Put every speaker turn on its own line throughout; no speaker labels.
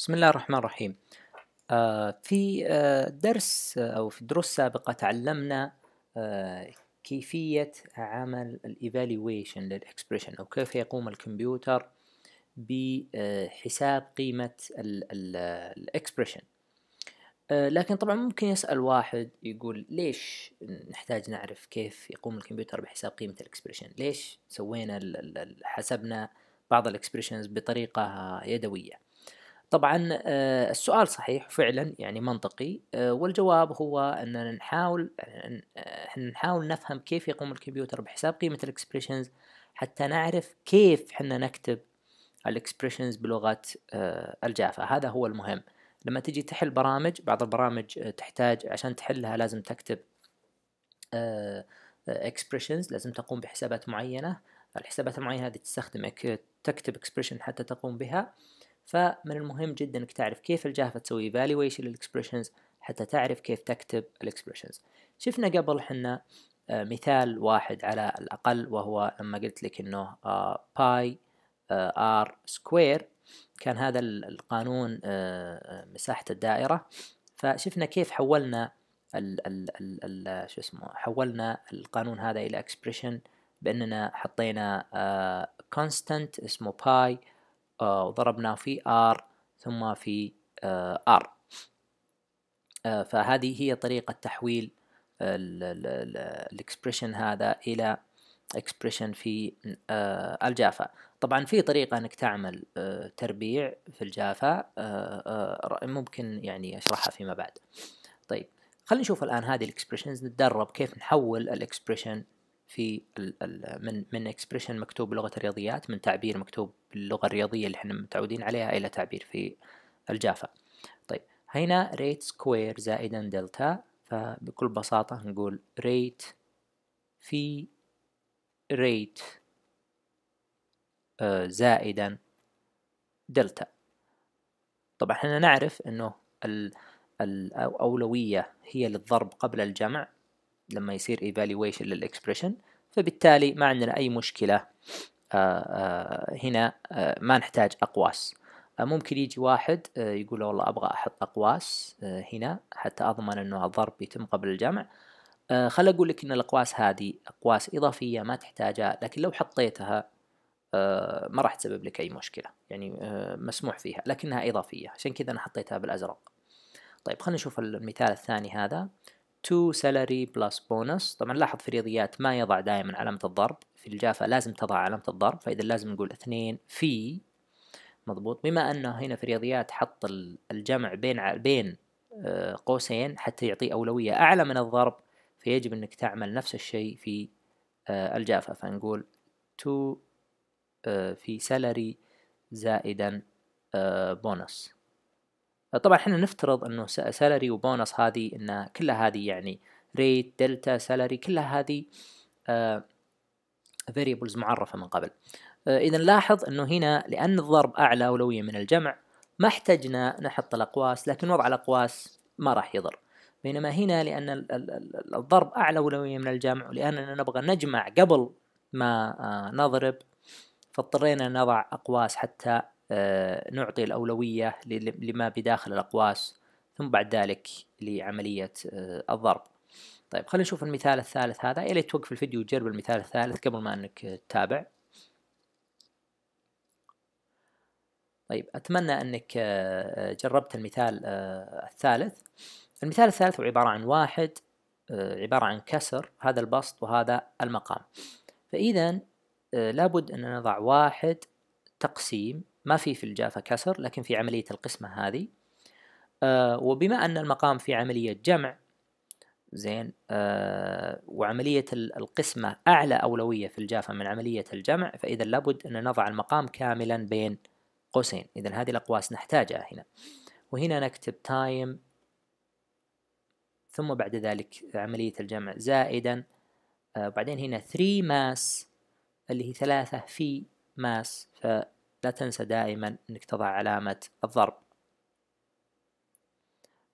بسم الله الرحمن الرحيم آه، في آه، درس آه، أو في دروس سابقة تعلمنا كيفية عمل الإيفاليويشن للإكسبريشن أو كيف يقوم الكمبيوتر بحساب قيمة الإكسبريشن لكن طبعا ممكن يسأل واحد يقول ليش نحتاج نعرف كيف يقوم الكمبيوتر بحساب قيمة الإكسبريشن ليش سوينا حسبنا بعض الإكسبريشنز بطريقة يدوية طبعا آه، السؤال صحيح فعلا يعني منطقي آه، والجواب هو اننا نحاول احنا نحاول نفهم كيف يقوم الكمبيوتر بحساب قيمة الاكسبريشنز حتى نعرف كيف احنا نكتب الاكسبريشنز بلغة آه، الجافا هذا هو المهم لما تجي تحل برامج بعض البرامج تحتاج عشان تحلها لازم تكتب اكسبريشنز لازم تقوم بحسابات معينة الحسابات المعينة هذه تستخدم تكتب اكسبريشن حتى تقوم بها فمن المهم جدا انك تعرف كيف الجافه تسوي evaluation للاكسبريشنز حتى تعرف كيف تكتب الاكسبريشنز شفنا قبل حنا آه، مثال واحد على الاقل وهو لما قلت لك انه باي ار سكوير كان هذا القانون آه، آه، مساحه الدائره فشفنا كيف حولنا ال ال ال ال شو اسمه حولنا القانون هذا الى اكسبريشن باننا حطينا كونستنت اسمه باي آه، وضربنا في R ثم في R آه، آه، فهذه هي طريقة تحويل الاكسبريشن هذا إلى اكسبريشن في الجافا طبعا في طريقة انك تعمل تربيع في الجافا ممكن يعني اشرحها فيما بعد طيب خلينا نشوف الان هذه الاكسبريشنز نتدرب كيف نحول الاكسبريشن في ال ال من من اكسبريشن مكتوب بلغه الرياضيات من تعبير مكتوب باللغه الرياضيه اللي احنا متعودين عليها الى تعبير في الجافا طيب هنا ريت سكوير زائدا دلتا فبكل بساطه نقول ريت في ريت آه، زائدا دلتا طبعا احنا نعرف انه الأولوية هي للضرب قبل الجمع لما يصير evaluation للإكسبريشن فبالتالي ما عندنا أي مشكلة آه، آه، هنا آه، ما نحتاج أقواس ممكن يجي واحد يقول والله أبغى أحط أقواس هنا حتى أضمن أنه الضرب يتم قبل الجمع خل أقول لك أن الأقواس هذه أقواس إضافية ما تحتاجها لكن لو حطيتها ما راح تسبب لك أي مشكلة يعني مسموح فيها لكنها إضافية عشان كذا أنا حطيتها بالأزرق طيب خلينا نشوف المثال الثاني هذا تو سالري بلس بونس طبعا لاحظ في الرياضيات ما يضع دائما علامة الضرب في الجافا لازم تضع علامة الضرب فإذا لازم نقول اثنين في مضبوط بما أنه هنا في الرياضيات حط الجمع بين بين آه، قوسين حتى يعطيه أولوية أعلى من الضرب فيجب أنك تعمل نفس الشيء في آه، الجافا فنقول تو آه، في سالري زائدا بونس طبعا احنا نفترض انه سالري وبونص هذه ان كلها هذه يعني ريت دلتا سالري كلها هذه فاريبلز آه، معرفه من قبل آه، اذا لاحظ انه هنا لان الضرب اعلى اولويه من الجمع ما احتجنا نحط الاقواس لكن وضع الاقواس ما راح يضر بينما هنا لان الضرب اعلى اولويه من الجمع ولاننا نبغى نجمع قبل ما آه، نضرب فاضطرينا نضع اقواس حتى آه، نعطي الأولوية لما بداخل الأقواس ثم بعد ذلك لعملية آه، الضرب طيب خلينا نشوف المثال الثالث هذا يا توقف الفيديو وتجرب المثال الثالث قبل ما أنك تتابع طيب أتمنى أنك آه، جربت المثال الثالث المثال الثالث هو عبارة عن واحد عبارة عن كسر هذا البسط وهذا المقام فإذا لابد أن نضع واحد تقسيم ما في في الجافة كسر لكن في عملية القسمة هذه آه وبما أن المقام في عملية جمع زين آه وعملية القسمة أعلى أولوية في الجافة من عملية الجمع فإذا لابد أن نضع المقام كاملا بين قوسين إذا هذه الأقواس نحتاجها هنا وهنا نكتب تايم ثم بعد ذلك عملية الجمع زائدا آه بعدين هنا 3 ماس اللي هي ثلاثة في ماس ف لا تنسى دائما أنك تضع علامة الضرب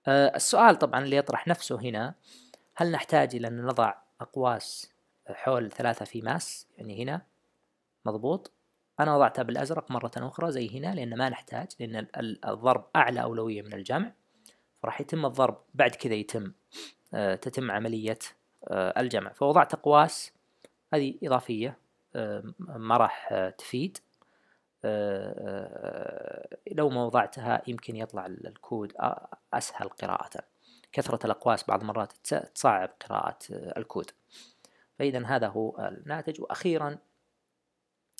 آه، السؤال طبعا اللي يطرح نفسه هنا هل نحتاج إلى أن نضع أقواس حول ثلاثة في ماس يعني هنا مضبوط أنا وضعتها بالأزرق مرة أخرى زي هنا لأن ما نحتاج لأن الضرب أعلى أولوية من الجمع فراح يتم الضرب بعد كذا يتم آه، تتم عملية آه، الجمع فوضعت أقواس هذه إضافية ما راح تفيد آه، آه، آه، لو ما وضعتها يمكن يطلع الكود أسهل قراءة كثرة الأقواس بعض المرات تصعب قراءة الكود فإذا هذا هو الناتج وأخيرا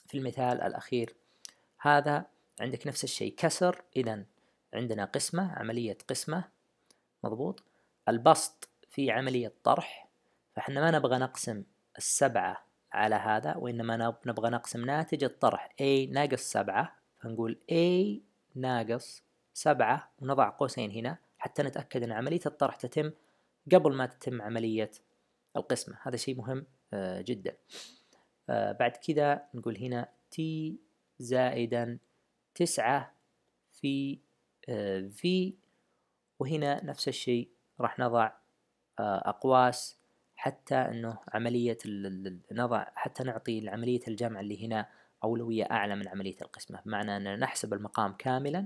في المثال الأخير هذا عندك نفس الشيء كسر إذا عندنا قسمة عملية قسمة مضبوط البسط في عملية طرح فإحنا ما نبغى نقسم السبعة على هذا وإنما نبغى نقسم ناتج الطرح A ناقص سبعة فنقول A ناقص سبعة ونضع قوسين هنا حتى نتأكد أن عملية الطرح تتم قبل ما تتم عملية القسمة هذا شيء مهم آه، جدا آه، بعد كذا نقول هنا T زائدا تسعة في آه، V وهنا نفس الشيء راح نضع أقواس حتى أنه عملية نضع حتى نعطي لعملية الجمع اللي هنا أولوية أعلى من عملية القسمة بمعنى أننا نحسب المقام كاملا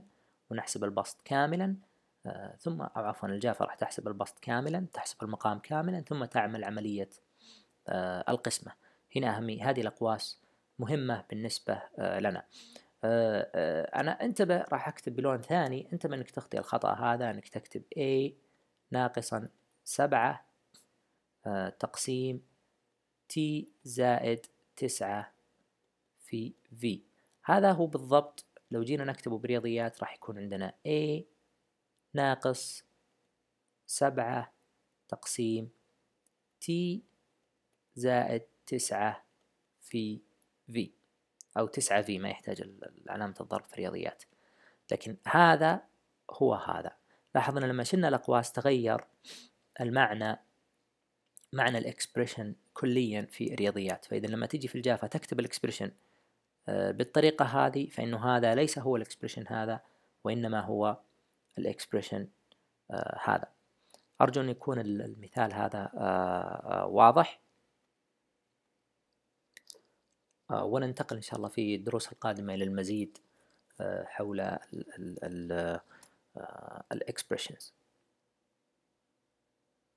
ونحسب البسط كاملا آه، ثم أو عفوا الجافة راح تحسب البسط كاملا تحسب المقام كاملا ثم تعمل عملية آه، القسمة هنا أهمية هذه الأقواس مهمة بالنسبة آه، لنا أنا انتبه راح أكتب بلون ثاني انتبه أنك تخطي الخطأ هذا أنك تكتب A ناقصا سبعة تقسيم تي زائد تسعة في V هذا هو بالضبط لو جينا نكتبه برياضيات راح يكون عندنا A ناقص سبعة تقسيم T زائد تسعة في V أو تسعة V ما يحتاج علامة الضرب في الرياضيات لكن هذا هو هذا لاحظنا لما شلنا الأقواس تغير المعنى معنى الاكسبريشن كليا في الرياضيات فإذا لما تجي في الجافا تكتب الاكسبريشن آه، بالطريقة هذه فإنه هذا ليس هو الاكسبريشن هذا وإنما هو الاكسبريشن آه، هذا أرجو أن يكون المثال هذا آه، واضح وننتقل إن شاء الله في الدروس القادمة إلى المزيد حول الاكسبريشنز